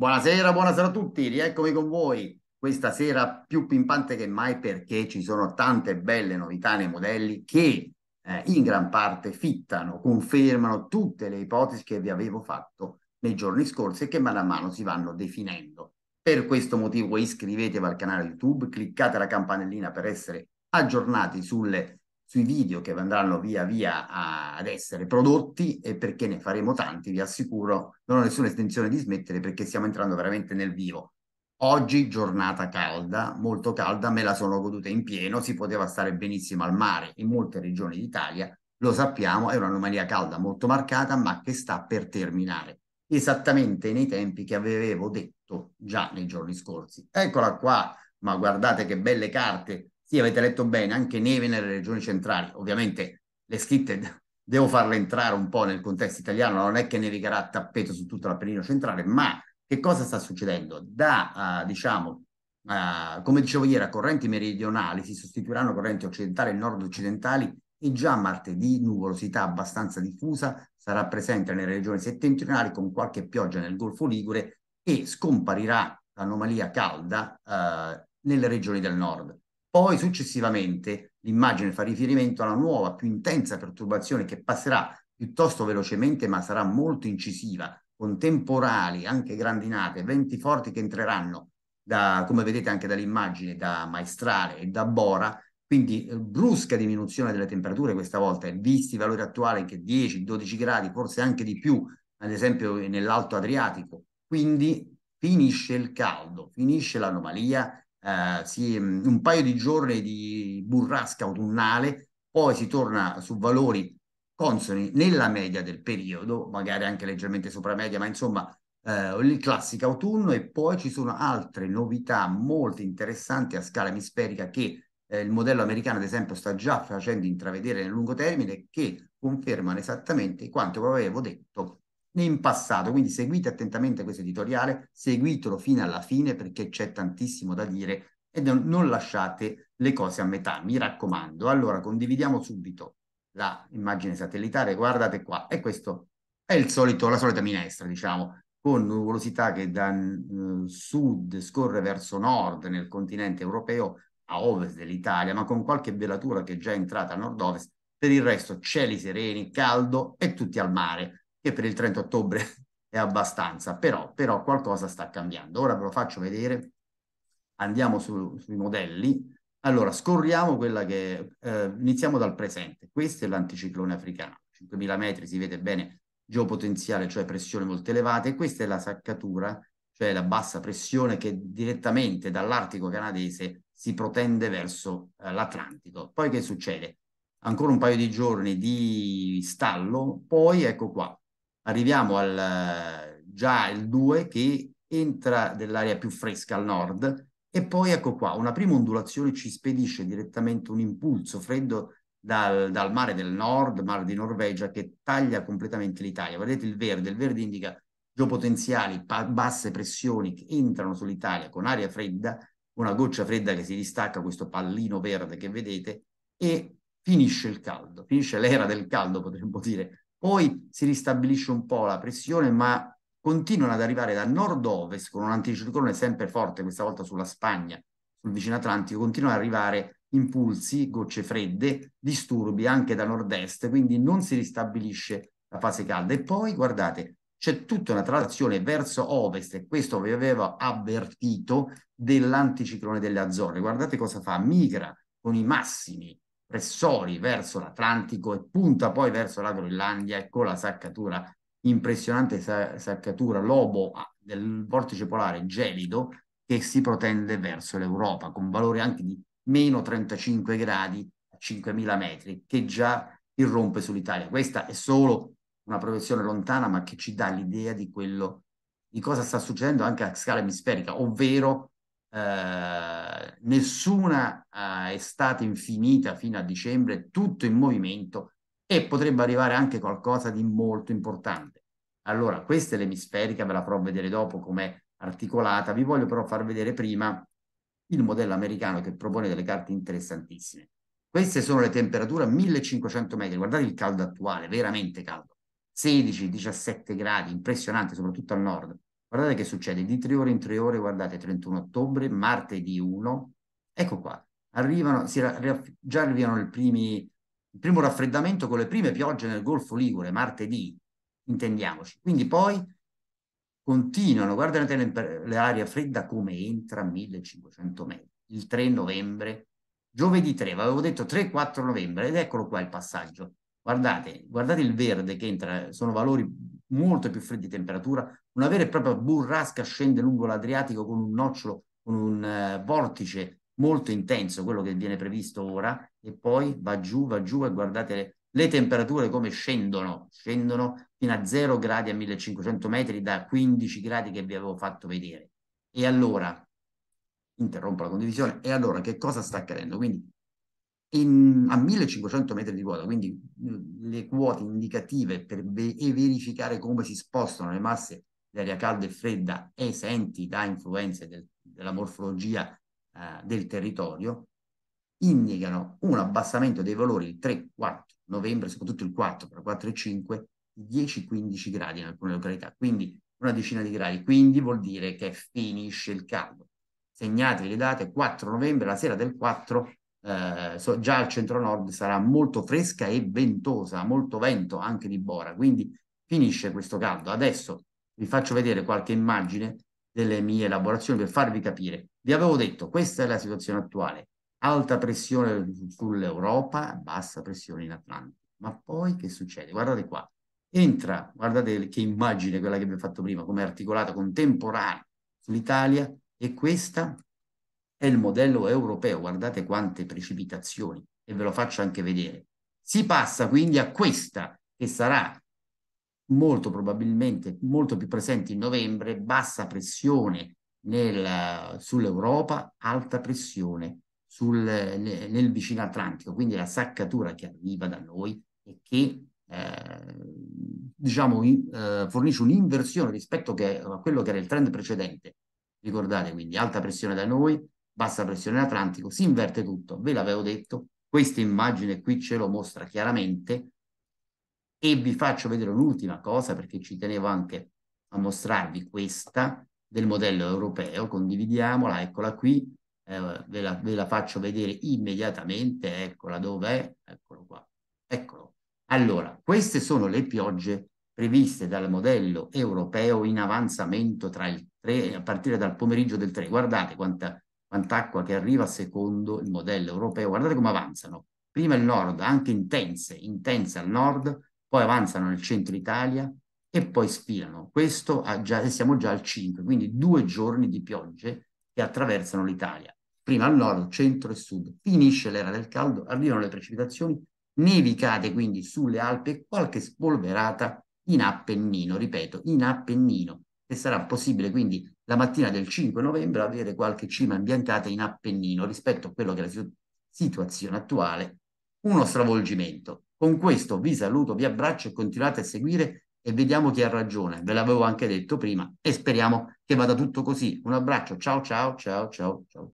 Buonasera, buonasera a tutti, rieccomi con voi questa sera più pimpante che mai perché ci sono tante belle novità nei modelli che eh, in gran parte fittano, confermano tutte le ipotesi che vi avevo fatto nei giorni scorsi e che man mano si vanno definendo. Per questo motivo iscrivetevi al canale YouTube, cliccate la campanellina per essere aggiornati sulle sui video che andranno via via a, ad essere prodotti e perché ne faremo tanti, vi assicuro, non ho nessuna intenzione di smettere perché stiamo entrando veramente nel vivo. Oggi giornata calda, molto calda, me la sono goduta in pieno, si poteva stare benissimo al mare in molte regioni d'Italia, lo sappiamo, è un'anomalia calda molto marcata, ma che sta per terminare esattamente nei tempi che avevo detto già nei giorni scorsi. Eccola qua, ma guardate che belle carte sì, avete letto bene, anche neve nelle regioni centrali. Ovviamente le scritte devo farle entrare un po' nel contesto italiano, non è che nevicherà a tappeto su tutta l'Appennino centrale, ma che cosa sta succedendo? Da, uh, diciamo, uh, come dicevo ieri, a correnti meridionali si sostituiranno correnti occidentali e nord-occidentali e già martedì nuvolosità abbastanza diffusa sarà presente nelle regioni settentrionali con qualche pioggia nel Golfo Ligure e scomparirà l'anomalia calda uh, nelle regioni del nord. Poi successivamente l'immagine fa riferimento alla nuova, più intensa perturbazione che passerà piuttosto velocemente, ma sarà molto incisiva, con temporali, anche grandinate, venti forti che entreranno, da, come vedete anche dall'immagine, da Maestrale e da Bora, quindi eh, brusca diminuzione delle temperature questa volta, visti i valori attuali che 10-12 gradi, forse anche di più, ad esempio nell'Alto Adriatico, quindi finisce il caldo, finisce l'anomalia eh, un paio di giorni di burrasca autunnale, poi si torna su valori consoni nella media del periodo, magari anche leggermente sopra media, ma insomma eh, il classico autunno e poi ci sono altre novità molto interessanti a scala emisferica che eh, il modello americano ad esempio sta già facendo intravedere nel lungo termine che confermano esattamente quanto avevo detto in passato. Quindi seguite attentamente questo editoriale, seguitelo fino alla fine perché c'è tantissimo da dire e non lasciate le cose a metà, mi raccomando. Allora, condividiamo subito l'immagine satellitare, guardate qua, e questo è il solito, la solita minestra, diciamo, con nuvolosità che da eh, sud scorre verso nord nel continente europeo, a ovest dell'Italia, ma con qualche velatura che è già entrata a nord-ovest, per il resto cieli sereni, caldo e tutti al mare che per il 30 ottobre è abbastanza, però, però qualcosa sta cambiando. Ora ve lo faccio vedere, andiamo su, sui modelli. Allora, scorriamo quella che... Eh, iniziamo dal presente. Questo è l'anticiclone africano. 5.000 metri, si vede bene geopotenziale, cioè pressione molto elevata, e questa è la saccatura, cioè la bassa pressione che direttamente dall'Artico canadese si protende verso eh, l'Atlantico. Poi che succede? Ancora un paio di giorni di stallo, poi ecco qua, arriviamo al eh, già il 2 che entra nell'area più fresca al nord e poi ecco qua, una prima ondulazione ci spedisce direttamente un impulso freddo dal, dal mare del nord, mare di Norvegia, che taglia completamente l'Italia. Vedete il verde, il verde indica geopotenziali, pa- basse pressioni che entrano sull'Italia con aria fredda, una goccia fredda che si distacca, questo pallino verde che vedete, e finisce il caldo, finisce l'era del caldo, potremmo dire, poi si ristabilisce un po' la pressione, ma continuano ad arrivare da nord-ovest con un anticiclone sempre forte, questa volta sulla Spagna, sul vicino Atlantico, continuano ad arrivare impulsi, gocce fredde, disturbi anche da nord-est, quindi non si ristabilisce la fase calda. E poi, guardate, c'è tutta una trazione verso ovest, e questo vi avevo avvertito, dell'anticiclone delle Azzorre. Guardate cosa fa, migra con i massimi pressori verso l'Atlantico e punta poi verso la Groenlandia e con la saccatura, impressionante sa- saccatura lobo ah, del vortice polare gelido che si protende verso l'Europa con valori anche di meno 35 gradi a 5.000 metri che già irrompe sull'Italia. Questa è solo una proiezione lontana ma che ci dà l'idea di quello di cosa sta succedendo anche a scala emisferica, ovvero eh, nessuna eh, estate infinita fino a dicembre, tutto in movimento e potrebbe arrivare anche qualcosa di molto importante. Allora, questa è l'emisferica, ve la farò vedere dopo com'è articolata, vi voglio però far vedere prima il modello americano che propone delle carte interessantissime. Queste sono le temperature a 1500 metri, guardate il caldo attuale, veramente caldo, 16-17 gradi, impressionante soprattutto al nord. Guardate che succede, di tre ore in tre ore, guardate, 31 ottobre, martedì 1, ecco qua, arrivano, si, già arrivano i primi, il primo raffreddamento con le prime piogge nel Golfo Ligure, martedì, intendiamoci. Quindi poi continuano, guardate l'aria fredda come entra a 1500 metri, il 3 novembre, giovedì 3, avevo detto 3-4 novembre, ed eccolo qua il passaggio. Guardate, guardate il verde che entra, sono valori molto più freddi di temperatura, una vera e propria burrasca scende lungo l'Adriatico con un nocciolo, con un eh, vortice molto intenso, quello che viene previsto ora, e poi va giù, va giù e guardate le, le temperature come scendono, scendono fino a 0 gradi a 1500 metri da 15 gradi che vi avevo fatto vedere. E allora, interrompo la condivisione, e allora che cosa sta accadendo? Quindi in, a 1500 metri di quota, quindi mm, le quote indicative per ve verificare come si spostano le masse l'aria calda e fredda esenti da influenze del, della morfologia eh, del territorio, indicano un abbassamento dei valori il 3, 4 novembre, soprattutto il 4, tra 4 e 5, 10-15 gradi in alcune località, quindi una decina di gradi, quindi vuol dire che finisce il caldo. Segnatevi le date, 4 novembre, la sera del 4, eh, so, già al centro-nord sarà molto fresca e ventosa, molto vento anche di Bora, quindi finisce questo caldo. Adesso vi faccio vedere qualche immagine delle mie elaborazioni per farvi capire. Vi avevo detto, questa è la situazione attuale, alta pressione sull'Europa, bassa pressione in Atlantico. Ma poi che succede? Guardate qua, entra, guardate che immagine quella che vi ho fatto prima, come articolata contemporanea sull'Italia e questo è il modello europeo, guardate quante precipitazioni e ve lo faccio anche vedere. Si passa quindi a questa che sarà molto probabilmente molto più presenti in novembre, bassa pressione nel, sull'Europa, alta pressione sul, nel, nel, vicino Atlantico, quindi la saccatura che arriva da noi e che eh, diciamo, eh, fornisce un'inversione rispetto che, a quello che era il trend precedente. Ricordate quindi alta pressione da noi, bassa pressione in Atlantico, si inverte tutto, ve l'avevo detto, questa immagine qui ce lo mostra chiaramente, e vi faccio vedere un'ultima cosa perché ci tenevo anche a mostrarvi questa del modello europeo, condividiamola, eccola qui, eh, ve, la, ve, la, faccio vedere immediatamente, eccola dov'è, eccolo qua, eccolo. Allora, queste sono le piogge previste dal modello europeo in avanzamento tra il 3, a partire dal pomeriggio del 3. Guardate quanta, quant'acqua che arriva secondo il modello europeo, guardate come avanzano. Prima il nord, anche intense, intense al nord, poi avanzano nel centro Italia e poi sfilano. Questo già, siamo già al 5, quindi due giorni di piogge che attraversano l'Italia. Prima al nord, centro e sud. Finisce l'era del caldo, arrivano le precipitazioni, nevicate quindi sulle Alpi e qualche spolverata in Appennino, ripeto, in Appennino. E sarà possibile quindi la mattina del 5 novembre avere qualche cima imbiancata in Appennino rispetto a quello che è la situazione attuale, uno stravolgimento. Con questo vi saluto, vi abbraccio e continuate a seguire e vediamo chi ha ragione. Ve l'avevo anche detto prima e speriamo che vada tutto così. Un abbraccio, ciao ciao ciao ciao ciao.